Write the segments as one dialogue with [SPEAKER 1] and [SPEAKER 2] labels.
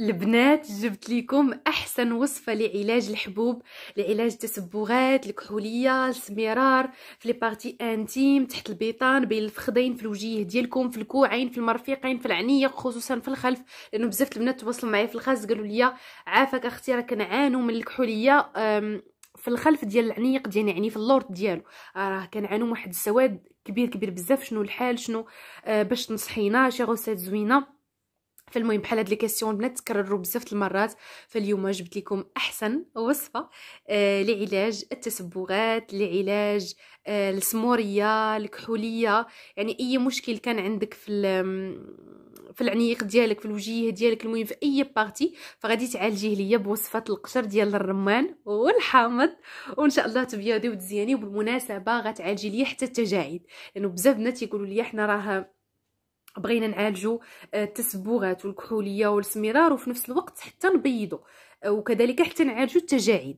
[SPEAKER 1] البنات جبت لكم احسن وصفه لعلاج الحبوب لعلاج التسبغات الكحوليه السمرار في لي بارتي انتيم تحت البيطان بين الفخذين في الوجيه ديالكم في الكوعين في المرفقين في العنيق خصوصا في الخلف لانه بزاف البنات تواصلوا معايا في الخاص قالوا لي عافاك اختي راه كنعانوا من الكحوليه في الخلف ديال العنيق ديال يعني في اللورد ديالو آه، راه كنعانوا واحد السواد كبير كبير بزاف شنو الحال شنو آه، باش تنصحينا شي غوسات زوينه فالمهم بحال هاد لي كيسيون البنات تكرروا بزاف المرات فاليوم جبت لكم احسن وصفه آه لعلاج التسبغات لعلاج آه السموريه الكحوليه يعني اي مشكل كان عندك في في العنيق ديالك في الوجيه ديالك المهم في اي بارتي فغادي تعالجيه ليا بوصفه القشر ديال الرمان والحامض وان شاء الله تبيضي وتزياني وبالمناسبه غتعالجي ليا حتى التجاعيد لانه يعني بزاف بنات يقولوا لي حنا راه بغينا نعالجوا آه، التسبغات والكحوليه والسمرار وفي نفس الوقت حتى نبيضوا آه، وكذلك حتى نعالجوا التجاعيد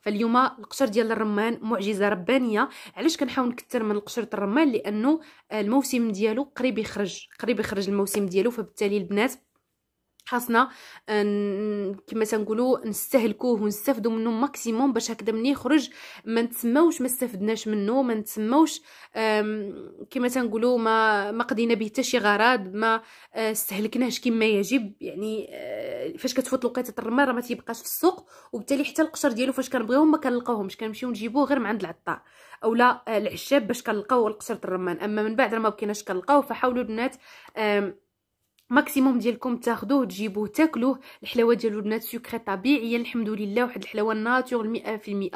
[SPEAKER 1] فاليوم القشر ديال الرمان معجزه ربانيه علاش كنحاول نكثر من قشره الرمان لانه آه، الموسم ديالو قريب يخرج قريب يخرج الموسم ديالو فبالتالي البنات خاصنا كما تنقولوا نستهلكوه ونستافدوا منه ماكسيموم باش هكذا من يخرج ما نتسماوش ما استفدناش منه ما نتسماوش كما تنقولوا ما ما قضينا به حتى شي غرض ما آه، استهلكناهش كما يجب يعني آه، فاش كتفوت لوقيته الرمال راه ما تيبقاش في السوق وبالتالي حتى القشر ديالو فاش كنبغيوهم ما كنلقاوهمش كنمشيو نجيبوه غير من عند العطار اولا آه، العشاب باش كنلقاو القشر الرمان اما من بعد راه ما بقيناش كنلقاوه فحاولوا البنات ماكسيموم ديالكم تاخذوه تجيبوه تاكلوه الحلاوه ديالو البنات سكري طبيعيه الحمد لله واحد الحلاوه ناتور 100%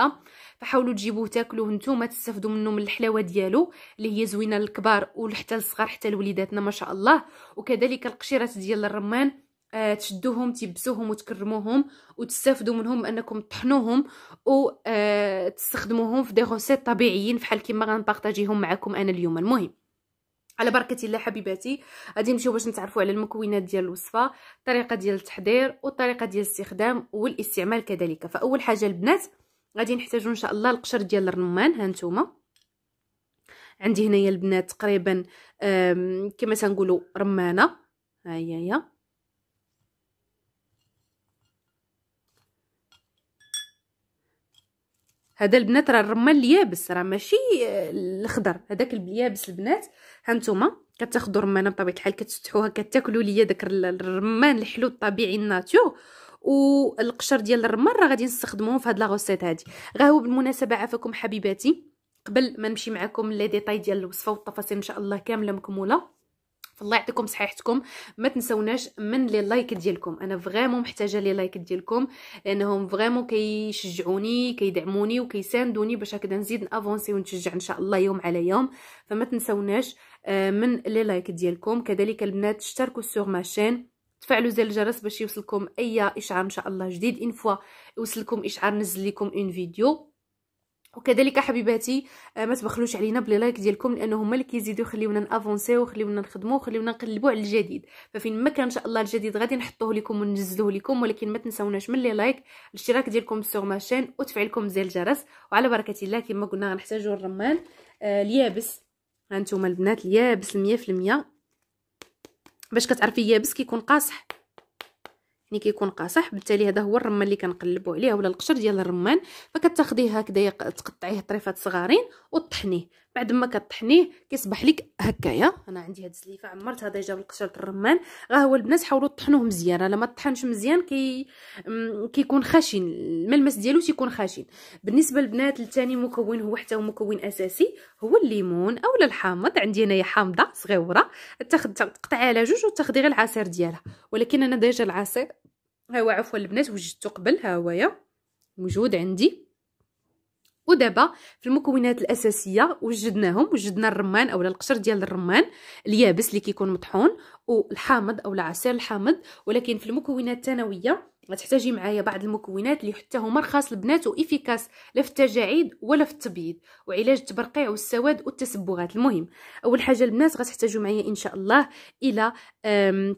[SPEAKER 1] فحاولوا تجيبوه تاكلوه نتوما تستافدوا منه من الحلاوه ديالو اللي هي زوينه للكبار وحتى للصغار حتى لوليداتنا ما شاء الله وكذلك القشيرات ديال الرمان آه، تشدوهم تيبسوهم وتكرموهم وتستافدوا منهم انكم تطحنوهم وتستخدموهم آه، في دي غوسيت طبيعيين فحال كما غنبارطاجيهم معكم انا اليوم المهم على بركه الله حبيباتي غادي نمشيو باش نتعرفوا على المكونات ديال الوصفه الطريقه ديال التحضير والطريقه ديال الاستخدام والاستعمال كذلك فاول حاجه البنات غادي نحتاجوا ان شاء الله القشر ديال الرمان ها نتوما عندي هنايا البنات تقريبا كما تنقولوا رمانه ها هي هذا البنات راه الرمال اليابس راه ماشي آه، الخضر هذاك اليابس البنات هانتوما كتاخذوا رمانه بطبيعه الحال كتفتحوها كتاكلوا ليا داك الرمان الحلو الطبيعي الناتور والقشر ديال الرمان راه غادي نستخدموه في هاد لا غوسيت هادي هو بالمناسبه عافاكم حبيباتي قبل ما نمشي معكم لي ديطاي ديال الوصفه والتفاصيل ان شاء الله كامله مكموله فالله يعطيكم صحيحتكم ما تنسوناش من لي لايك ديالكم انا فريمون محتاجه لي لايك ديالكم لانهم فريمون كيشجعوني كيدعموني وكيساندوني باش هكذا نزيد نافونسي ونشجع ان شاء الله يوم على يوم فما تنسوناش آه، من لي لايك ديالكم كذلك البنات اشتركوا سوغ ماشين تفعلوا زر الجرس باش يوصلكم اي اشعار ان شاء الله جديد ان فوا يوصلكم اشعار نزل لكم اون فيديو وكذلك حبيباتي آه، ما تبخلوش علينا بلي لايك ديالكم لانه هما اللي كيزيدوا يخليونا نافونسيو ويخليونا نخدموا ويخليونا نقلبوا على الجديد ففين ما كان ان شاء الله الجديد غادي نحطوه لكم وننزلوه لكم ولكن ما تنساوناش من لي لايك الاشتراك ديالكم سوغ ماشين وتفعيلكم زي الجرس وعلى بركه الله كما قلنا غنحتاجوا الرمان آه اليابس هانتوما البنات اليابس 100% باش كتعرفي يابس كيكون قاصح يعني كيكون قاصح بالتالي هذا هو الرمان اللي كنقلبوا عليه ولا القشر ديال الرمان فكتاخديه هكذا تقطعيه طريفات صغارين وطحنيه بعد ما كطحنيه كيصبح لك هكايا انا عندي هاد السليفه عمرت هذا جاب القشره الرمان غا هو البنات حاولوا طحنوه مزيان الا ما طحنش مزيان كي كيكون خشن الملمس ديالو تيكون خشن بالنسبه للبنات الثاني مكون هو حتى هو مكون اساسي هو الليمون اولا الحامض عندي انايا حامضه صغيره تاخد تقطعيها على جوج وتاخذي غير العصير ديالها ولكن انا ديجا العصير ها هو عفوا البنات وجدته قبل ها هويا موجود عندي ودابا في المكونات الاساسيه وجدناهم وجدنا الرمان اولا القشر ديال الرمان اليابس اللي كيكون مطحون والحامض اولا عصير الحامض ولكن في المكونات الثانويه غتحتاجي معايا بعض المكونات اللي حتى هما رخاص البنات وافيكاس لا في التجاعيد ولا في التبييض وعلاج التبرقيع والسواد والتسبغات المهم اول حاجه البنات غتحتاجوا معايا ان شاء الله الى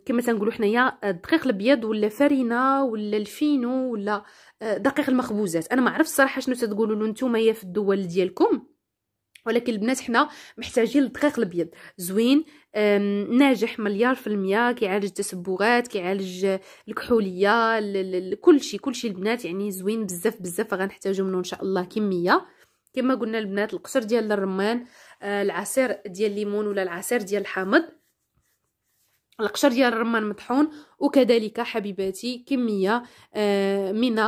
[SPEAKER 1] كما تنقولوا حنايا الدقيق الابيض ولا فرينه ولا الفينو ولا آه، دقيق المخبوزات انا ما عرفت الصراحه شنو تتقولوا له نتوما في الدول ديالكم ولكن البنات حنا محتاجين الدقيق الابيض زوين ناجح مليار في المية كيعالج التسبغات كيعالج الكحولية كل شيء كل شيء البنات يعني زوين بزاف بزاف غنحتاجو منه ان شاء الله كمية كما قلنا البنات القشر ديال الرمان آه، العصير ديال الليمون ولا العصير ديال الحامض القشر ديال الرمان مطحون وكذلك حبيباتي كميه آه، من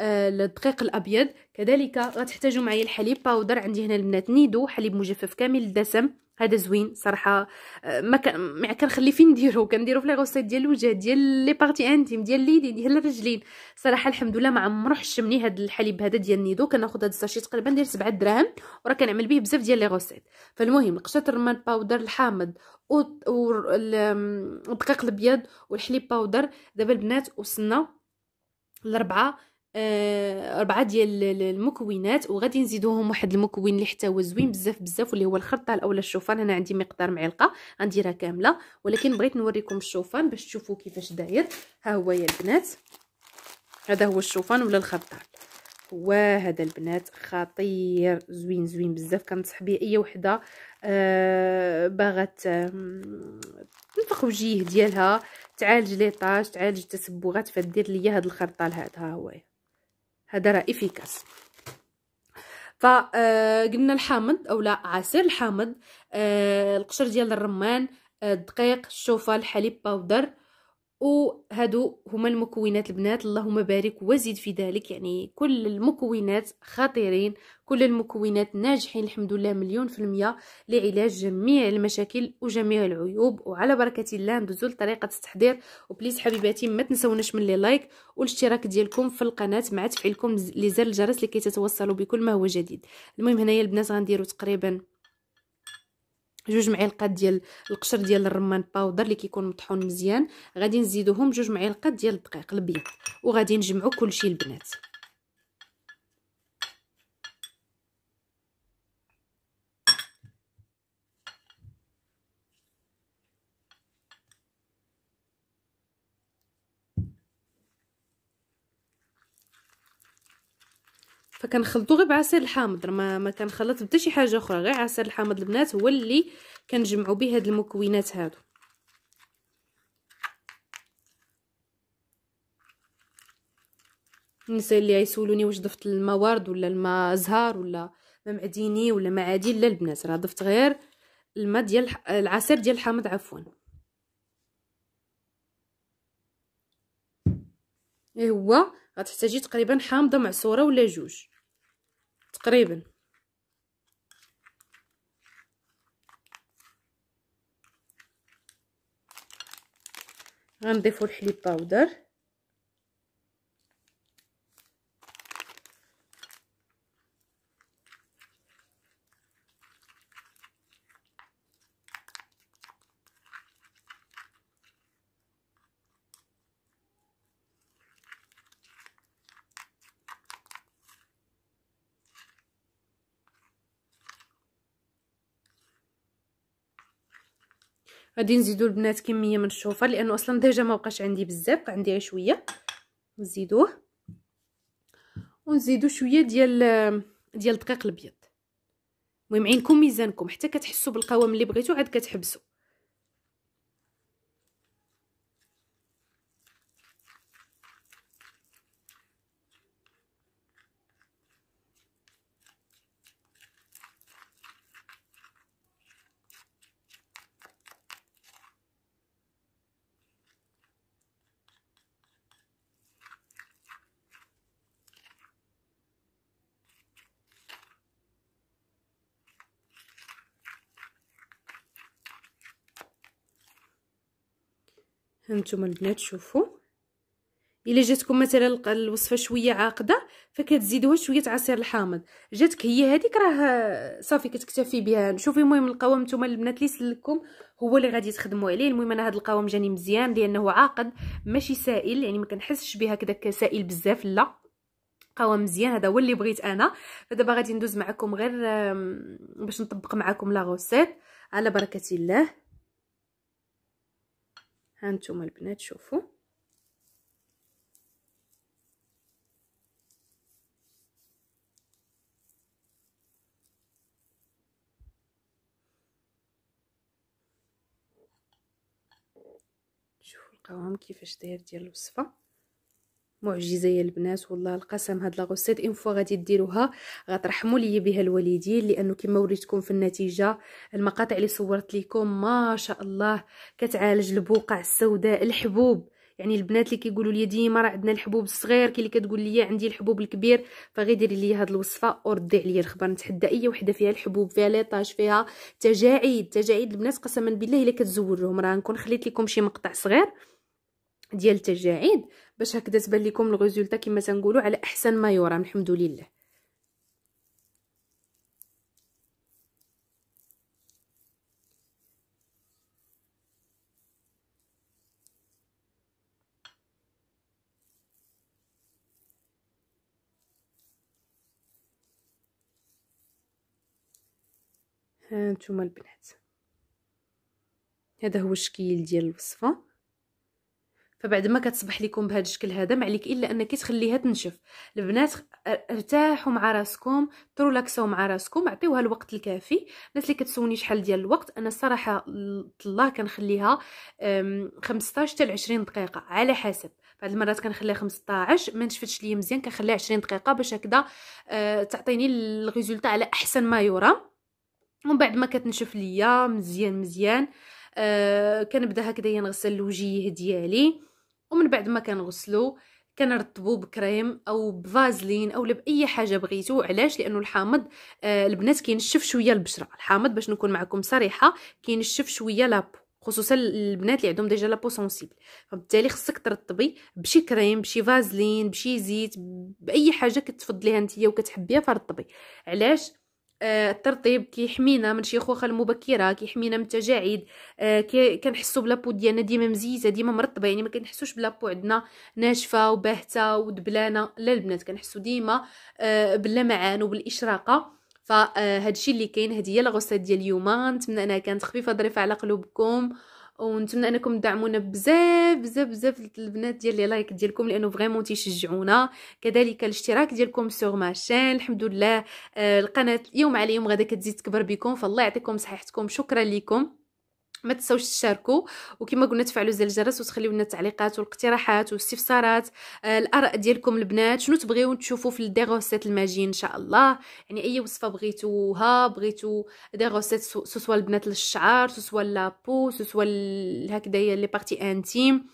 [SPEAKER 1] آه، الدقيق الابيض كذلك غتحتاجوا معايا الحليب باودر عندي هنا البنات نيدو حليب مجفف كامل الدسم هذا زوين صراحه آه، ما مع كنخلي فين نديرو كنديرو في لي غوسيت ديال الوجه ديال لي بارتي انتيم ديال اليدين ديال الرجلين صراحه الحمد لله ما عمرو حشمني هذا الحليب هذا ديال نيدو كناخذ هذا الساشي تقريبا ندير 7 دراهم وراه كنعمل به بزاف ديال لي غوسيت فالمهم لقيت الرمان باودر الحامض والدقيق الابيض والحليب باودر دابا البنات وصلنا لربعه آه، أربعة ديال المكونات وغادي نزيدوهم واحد المكون اللي حتى هو زوين بزاف بزاف واللي هو الخرطال اولا الشوفان انا عندي مقدار معلقه غنديرها كامله ولكن بغيت نوريكم الشوفان باش تشوفوا كيفاش داير ها هو يا البنات هذا هو الشوفان ولا الخرطال وهذا البنات خطير زوين زوين بزاف كنصح به اي وحده أه باغا تنفخ وجيه ديالها تعالج لي طاج تعالج التسبغات فدير ليا هذا الخرطال هذا ها هو هذا راه افيكاس فقلنا آه، الحامض او لا عصير الحامض آه، القشر ديال الرمان آه، الدقيق الشوفه الحليب باودر وهادو هما المكونات البنات اللهم بارك وزيد في ذلك يعني كل المكونات خطيرين كل المكونات ناجحين الحمد لله مليون في المية لعلاج جميع المشاكل وجميع العيوب وعلى بركة الله ندوزو لطريقة التحضير وبليز حبيباتي ما تنسوناش من لي لايك والاشتراك ديالكم في القناة مع تفعيلكم لزر الجرس لكي تتوصلوا بكل ما هو جديد المهم هنايا البنات غنديرو تقريبا جوج معالق ديال القشر ديال الرمان باودر اللي كيكون مطحون مزيان غادي نزيدوهم جوج معالق ديال الدقيق الابيض وغادي نجمعو كلشي البنات فكنخلطو غير بعصير الحامض ما ما كنخلط حتى شي حاجه اخرى غير عصير الحامض البنات هو اللي كنجمعوا به هاد المكونات هادو النساء اللي غيسولوني واش ضفت الماء ورد ولا الماء زهر ولا ما معدني ولا ما عادي لا البنات راه ضفت غير الماء ديال العصير ديال الحامض عفوا ايه هو غتحتاجي تقريبا حامضه معصوره ولا جوج تقريبا غنضيفو الحليب باودر غادي نزيدو البنات كميه من الشوفر لانه اصلا ديجا ما بقاش عندي بزاف عندي غير شويه نزيدوه ونزيدو شويه ديال ديال الدقيق الابيض المهم عينكم ميزانكم حتى كتحسوا بالقوام اللي بغيتو عاد كتحبسوا هانتوما البنات شوفوا الا جاتكم مثلا الوصفه شويه عاقده فكتزيدوها شويه عصير الحامض جاتك هي هذيك راه صافي كتكتفي بها شوفي المهم القوام نتوما البنات اللي سلككم هو اللي غادي تخدموا عليه المهم انا هذا القوام جاني مزيان لانه عاقد ماشي سائل يعني ما كنحسش بها هكذاك سائل بزاف لا قوام مزيان هذا هو اللي بغيت انا فدابا غادي ندوز معكم غير باش نطبق معكم لا على بركه الله هانتوما البنات شوفوا شوفوا القوام كيفاش داير ديال الوصفه معجزه يا البنات والله القسم هاد لا غوسيت ان فوا غادي ديروها غترحموا لي بها الوالدين لانه كما وريتكم في النتيجه المقاطع اللي صورت لكم ما شاء الله كتعالج البقع السوداء الحبوب يعني البنات اللي كيقولوا لي ديما راه عندنا الحبوب الصغير كي اللي كتقول لي عندي الحبوب الكبير فغي ديري لي هاد الوصفه وردي عليا الخبر نتحدى اي وحده فيها الحبوب فيها ليطاج فيها تجاعيد تجاعيد البنات قسما بالله الا كتزور لهم راه نكون خليت لكم شي مقطع صغير ديال التجاعيد باش هكذا تبان لكم الغزولتا كما تنقولوا على احسن ما يرام الحمد لله ها نتوما البنات هذا هو الشكل ديال الوصفه فبعد ما كتصبح لكم بهذا الشكل هذا ما عليك الا انك تخليها تنشف البنات ارتاحوا مع راسكم تريلاكسوا مع راسكم عطيوها الوقت الكافي الناس اللي كتسوني شحال ديال الوقت انا الصراحه الله كنخليها 15 حتى 20 دقيقه على حسب بعض المرات كنخليها 15 ما نشفتش ليا مزيان كنخليها 20 دقيقه باش هكذا آه، تعطيني الريزلت على احسن ما يرام ومن بعد ما كتنشف ليا مزيان مزيان أه كنبدا هكذا نغسل الوجيه ديالي ومن بعد ما كنغسلو كنرطبو بكريم او بفازلين اولا باي حاجه بغيتو علاش لانه الحامض آه البنات كينشف شويه البشره الحامض باش نكون معكم صريحه كينشف شويه لابو خصوصا البنات اللي عندهم ديجا لابو سونسيبل فبالتالي خصك ترطبي بشي كريم بشي فازلين بشي زيت باي حاجه كتفضليها نتيا وكتحبيها فرطبي علاش آه، الترطيب كيحمينا من شيخوخه المبكره كيحمينا من التجاعيد آه، كنحسوا بلابو ديالنا ديما مزيزه ديما مرطبه يعني ما كنحسوش بلابو عندنا ناشفه وباهته ودبلانه لا البنات كنحسوا ديما آه، باللمعان وبالاشراقه فهادشي اللي كاين هدي هي الغوصه ديال اليوم نتمنى انها كانت خفيفه ظريفه على قلوبكم ونتمنى انكم تدعمونا بزاف بزاف بزاف البنات ديال لي لايك ديالكم لانه فريمون تيشجعونا كذلك الاشتراك ديالكم سوغ ماشين الحمد لله آه القناه يوم على يوم غادا كتزيد تكبر بكم فالله يعطيكم صحيحتكم شكرا لكم ما تنساوش تشاركوا وكما قلنا تفعلوا زر الجرس وتخليوا لنا التعليقات والاقتراحات والاستفسارات آه الاراء ديالكم البنات شنو تبغيو تشوفوا في دي غوسيت الماجي ان شاء الله يعني اي وصفه بغيتوها بغيتو دي غوسيت سو البنات للشعر سوسوا لابو سوسوا هكذايا لي بارتي انتيم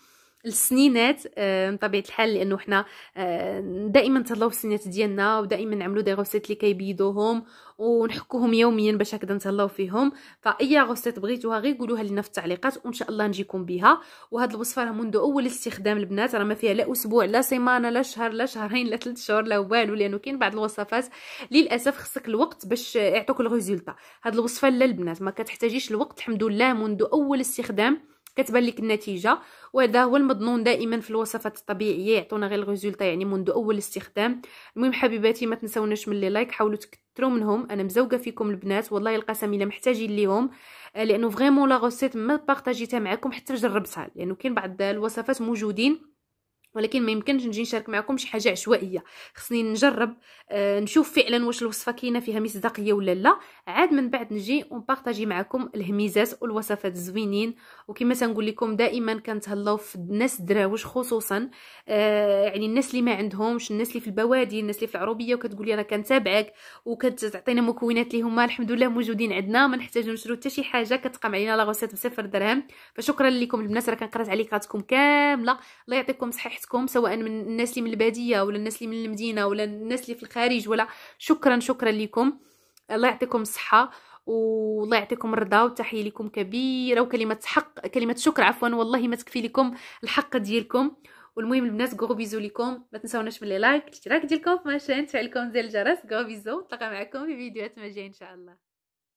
[SPEAKER 1] السنينات من آه، طبيعه الحال لانه حنا آه، دائما نتهلاو السنينات ديالنا ودائما نعملو دي غوسيت اللي كيبيضوهم ونحكوهم يوميا باش هكذا نتهلاو فيهم فاي غوسيت بغيتوها غير قولوها لنا في التعليقات وان شاء الله نجيكم بها وهاد الوصفه راه منذ اول استخدام البنات راه ما فيها لا اسبوع لا سيمانه لا شهر لا شهرين لا ثلاث شهور لا والو لانه كاين بعض الوصفات للاسف خصك الوقت باش يعطوك الريزولطا هاد الوصفه لا البنات ما كتحتاجيش الوقت الحمد لله منذ اول استخدام كتبان لك النتيجه وهذا هو المضمون دائما في الوصفات الطبيعيه يعطونا غير الريزلت يعني منذ اول استخدام المهم حبيباتي ما تنساوناش من لي لايك حاولوا تكثروا منهم انا مزوقه فيكم البنات والله القسم الا محتاجين ليهم آه، لانه فريمون لا غوسيت ما بارطاجيتها معكم حتى جربتها لانه كاين بعض الوصفات موجودين ولكن ما يمكنش نجي نشارك معكم شي حاجه عشوائيه خصني نجرب آه نشوف فعلا واش الوصفه كاينه فيها مصداقيه ولا لا عاد من بعد نجي ونبارطاجي معكم الهميزات والوصفات الزوينين وكما تنقول لكم دائما كنتهلاو في الناس الدراوج خصوصا آه يعني الناس اللي ما عندهمش الناس اللي في البوادي الناس اللي في العروبيه وكتقول لي انا كنتابعك وكتعطينا مكونات اللي هما الحمد لله موجودين عندنا ما نحتاجو نشرو حتى شي حاجه كتقام علينا لا غوسيت بصفر درهم فشكرا لكم البنات راه كنقرات عليكم كامله الله يعطيكم صحه نفسكم سواء من الناس اللي من الباديه ولا الناس اللي من المدينه ولا الناس اللي في الخارج ولا شكرا شكرا لكم الله يعطيكم الصحه والله يعطيكم الرضا وتحيه لكم كبيره وكلمه حق كلمه شكر عفوا والله ما تكفي لكم الحق ديالكم والمهم البنات غو بيزو لكم ما تنساوناش من لي لايك الاشتراك ديالكم في ماشين تفعيلكم زي الجرس غو بيزو نتلاقى معكم في فيديوهات ما جايه ان شاء الله